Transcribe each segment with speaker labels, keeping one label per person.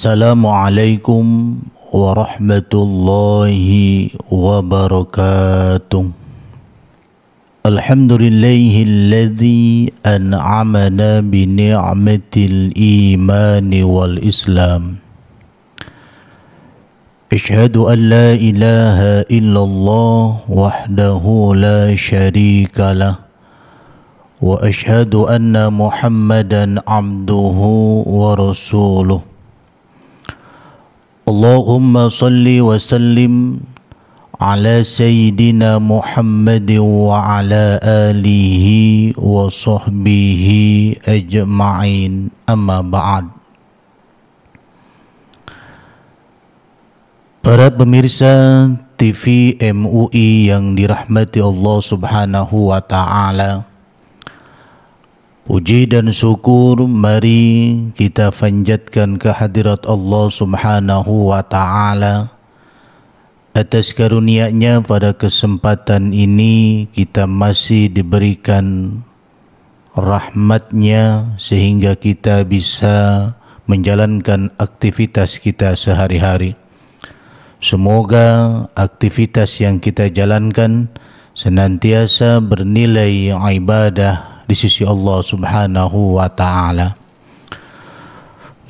Speaker 1: السلام عليكم ورحمة الله وبركاته الحمد لله الذي أنعمنا بنعمة الإيمان والإسلام أشهد أن لا إله إلا الله وحده لا شريك له واشهد ان محمدا عبده ورسوله اللهم صل وسلم على سيدنا محمد وعلى آله وصحبه أجمعين أما بعد Para pemirsa TV MUI yang dirahmati Allah Subhanahu wa taala. Puji dan syukur mari kita panjatkan kehadirat Allah Subhanahu wa taala atas karunia-Nya pada kesempatan ini kita masih diberikan rahmat-Nya sehingga kita bisa menjalankan aktivitas kita sehari-hari. Semoga aktivitas yang kita jalankan senantiasa bernilai ibadah di sisi Allah Subhanahu wa taala.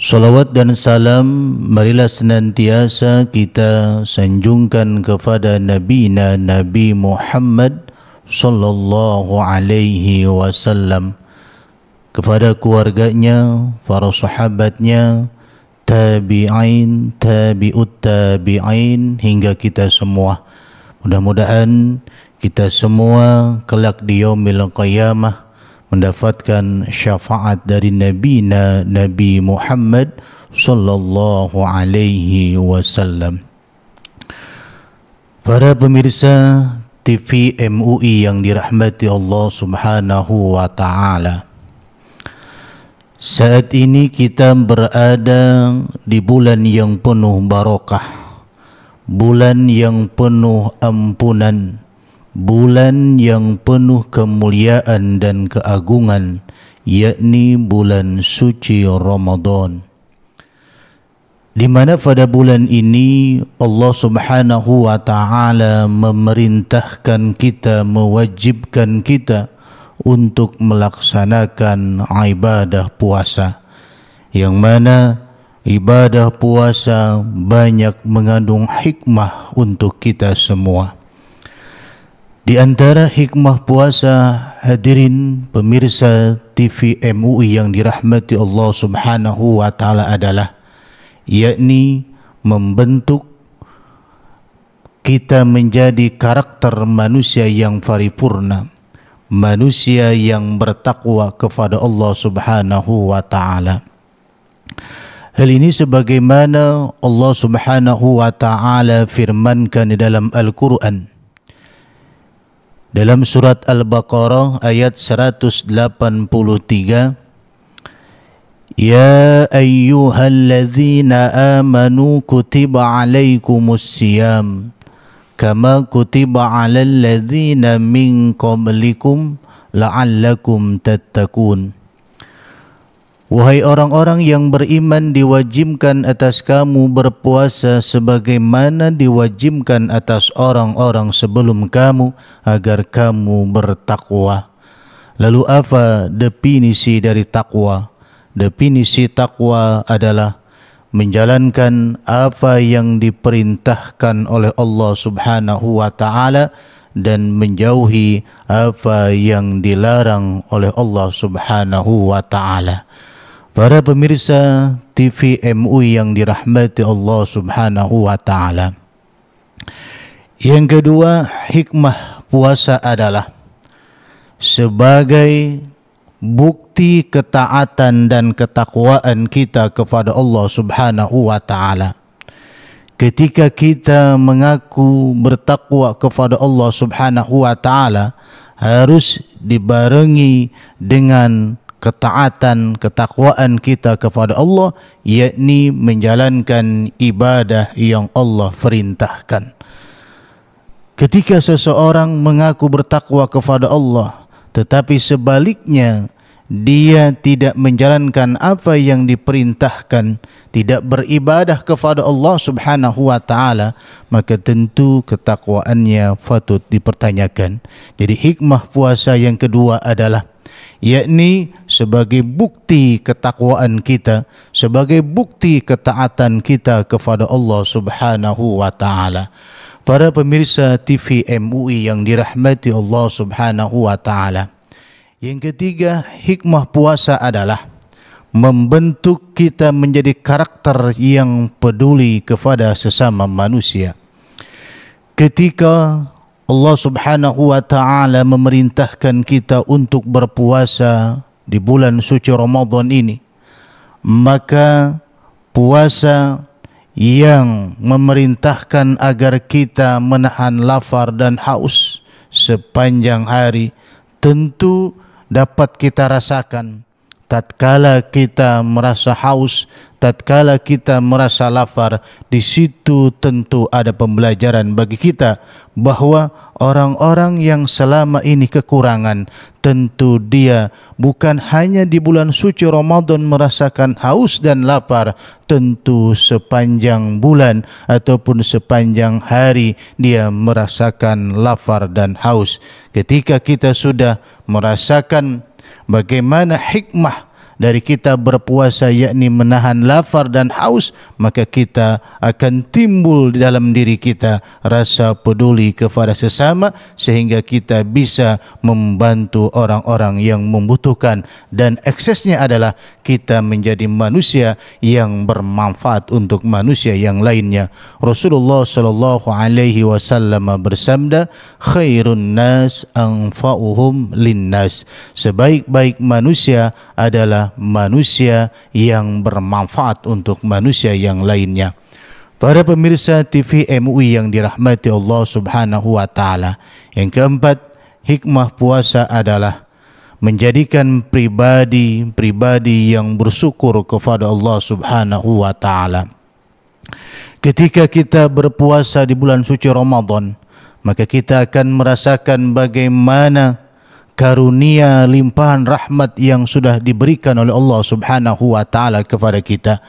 Speaker 1: Salawat dan salam marilah senantiasa kita sanjungkan kepada Nabi Nabi Muhammad sallallahu alaihi wasallam kepada keluarganya, para sahabatnya, tabi'in, tabi'ut tabi'in hingga kita semua. Mudah-mudahan kita semua kelak di yaumil qiyamah mendapatkan syafaat dari Nabi Nabi Muhammad sallallahu alaihi wasallam. Para pemirsa TV MUI yang dirahmati Allah Subhanahu wa taala. Saat ini kita berada di bulan yang penuh barokah. Bulan yang penuh ampunan bulan yang penuh kemuliaan dan keagungan yakni bulan suci Ramadan di mana pada bulan ini Allah Subhanahu wa taala memerintahkan kita mewajibkan kita untuk melaksanakan ibadah puasa yang mana ibadah puasa banyak mengandung hikmah untuk kita semua. Di antara hikmah puasa hadirin pemirsa TV MUI yang dirahmati Allah Subhanahu wa taala adalah yakni membentuk kita menjadi karakter manusia yang paripurna, manusia yang bertakwa kepada Allah Subhanahu wa taala. Hal ini sebagaimana Allah Subhanahu wa taala firmankan di dalam Al-Qur'an dalam surat Al-Baqarah ayat 183 Ya ayyuhalladzina amanu kutiba alaikumus siyam kama kutiba alal ladzina min qablikum la'allakum tattaqun Wahai orang-orang yang beriman diwajibkan atas kamu berpuasa sebagaimana diwajibkan atas orang-orang sebelum kamu agar kamu bertakwa. Lalu apa definisi dari takwa? Definisi takwa adalah menjalankan apa yang diperintahkan oleh Allah Subhanahu wa taala dan menjauhi apa yang dilarang oleh Allah Subhanahu wa taala. Para pemirsa TV MUI yang dirahmati Allah Subhanahu wa taala. Yang kedua, hikmah puasa adalah sebagai bukti ketaatan dan ketakwaan kita kepada Allah Subhanahu wa taala. Ketika kita mengaku bertakwa kepada Allah Subhanahu wa taala harus dibarengi dengan ketaatan, ketakwaan kita kepada Allah yakni menjalankan ibadah yang Allah perintahkan. Ketika seseorang mengaku bertakwa kepada Allah tetapi sebaliknya dia tidak menjalankan apa yang diperintahkan, tidak beribadah kepada Allah Subhanahu wa taala, maka tentu ketakwaannya fatut dipertanyakan. Jadi hikmah puasa yang kedua adalah yakni sebagai bukti ketakwaan kita, sebagai bukti ketaatan kita kepada Allah Subhanahu wa taala. Para pemirsa TV MUI yang dirahmati Allah Subhanahu wa taala. Yang ketiga, hikmah puasa adalah membentuk kita menjadi karakter yang peduli kepada sesama manusia. Ketika Allah subhanahu wa ta'ala memerintahkan kita untuk berpuasa di bulan suci Ramadhan ini. Maka puasa yang memerintahkan agar kita menahan lafar dan haus sepanjang hari tentu dapat kita rasakan tatkala kita merasa haus, tatkala kita merasa lapar, di situ tentu ada pembelajaran bagi kita bahwa orang-orang yang selama ini kekurangan tentu dia bukan hanya di bulan suci Ramadan merasakan haus dan lapar tentu sepanjang bulan ataupun sepanjang hari dia merasakan lapar dan haus ketika kita sudah merasakan bagaimana hikmah dari kita berpuasa yakni menahan lapar dan haus maka kita akan timbul di dalam diri kita rasa peduli kepada sesama sehingga kita bisa membantu orang-orang yang membutuhkan dan eksesnya adalah kita menjadi manusia yang bermanfaat untuk manusia yang lainnya Rasulullah sallallahu alaihi wasallam bersabda khairun nas anfa'uhum linnas sebaik-baik manusia adalah manusia yang bermanfaat untuk manusia yang lainnya. Para pemirsa TV MUI yang dirahmati Allah Subhanahu wa taala. Yang keempat, hikmah puasa adalah menjadikan pribadi-pribadi yang bersyukur kepada Allah Subhanahu wa taala. Ketika kita berpuasa di bulan suci Ramadan, maka kita akan merasakan bagaimana karunia limpahan rahmat yang sudah diberikan oleh Allah Subhanahu wa taala kepada kita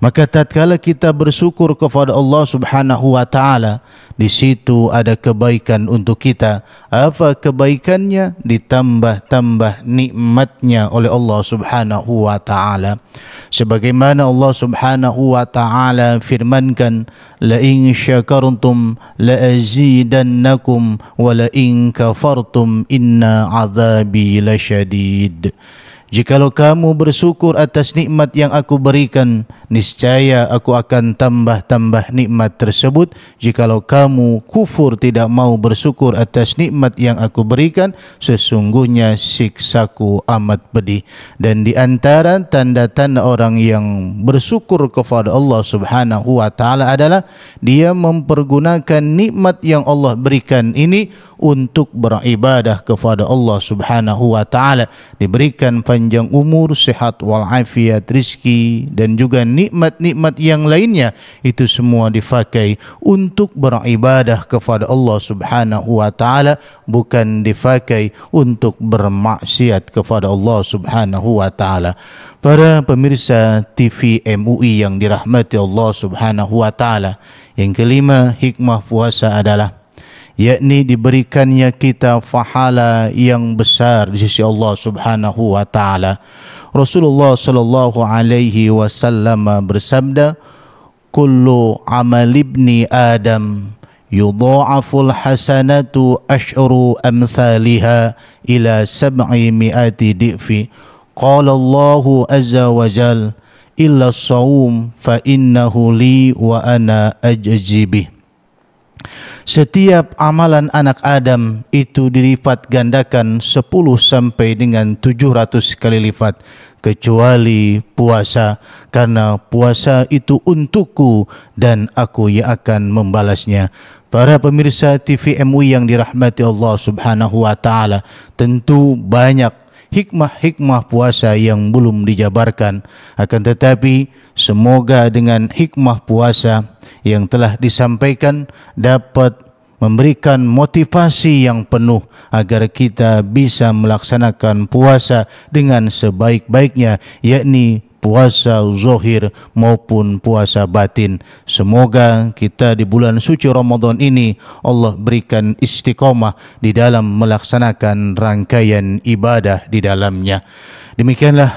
Speaker 1: maka tatkala kita bersyukur kepada Allah Subhanahu wa taala di situ ada kebaikan untuk kita apa kebaikannya ditambah-tambah nikmatnya oleh Allah Subhanahu wa taala sebagaimana Allah Subhanahu wa taala firmankan la in syakartum la azidannakum wa la in kafartum inna azabi lasyadid Jikalau kamu bersyukur atas nikmat yang aku berikan, niscaya aku akan tambah-tambah nikmat tersebut. Jikalau kamu kufur tidak mau bersyukur atas nikmat yang aku berikan, sesungguhnya siksaku amat pedih. Dan di antara tanda-tanda orang yang bersyukur kepada Allah Subhanahu wa taala adalah dia mempergunakan nikmat yang Allah berikan ini untuk beribadah kepada Allah Subhanahu wa taala. Diberikan panjang umur, sehat walafiat, rizki dan juga nikmat-nikmat yang lainnya itu semua dipakai untuk beribadah kepada Allah Subhanahu wa taala bukan dipakai untuk bermaksiat kepada Allah Subhanahu wa taala. Para pemirsa TV MUI yang dirahmati Allah Subhanahu wa taala, yang kelima hikmah puasa adalah yakni diberikannya kita fahala yang besar di sisi Allah Subhanahu wa taala. Rasulullah sallallahu alaihi wasallam bersabda, "Kullu amal ibni Adam yudha'afu hasanatu ashru amthaliha ila sab'i mi'ati di'fi." Qala Allah azza wa jalla illa saum fa innahu li wa ana ajzibih. Setiap amalan anak Adam itu dilipat gandakan 10 sampai dengan 700 kali lipat kecuali puasa karena puasa itu untukku dan aku yang akan membalasnya. Para pemirsa TV yang dirahmati Allah Subhanahu wa taala, tentu banyak hikmah-hikmah puasa yang belum dijabarkan. Akan tetapi semoga dengan hikmah puasa yang telah disampaikan dapat memberikan motivasi yang penuh agar kita bisa melaksanakan puasa dengan sebaik-baiknya yakni puasa Zohir maupun puasa batin. Semoga kita di bulan suci Ramadan ini Allah berikan istiqomah di dalam melaksanakan rangkaian ibadah di dalamnya. Demikianlah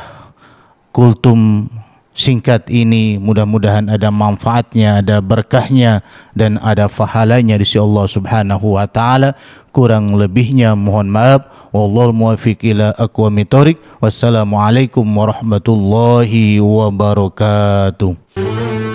Speaker 1: kultum singkat ini mudah-mudahan ada manfaatnya, ada berkahnya dan ada fahalanya di sisi Allah Subhanahu wa taala. Kurang lebihnya mohon maaf. Wallahul muwaffiq ila aqwamit thoriq. Wassalamualaikum warahmatullahi wabarakatuh.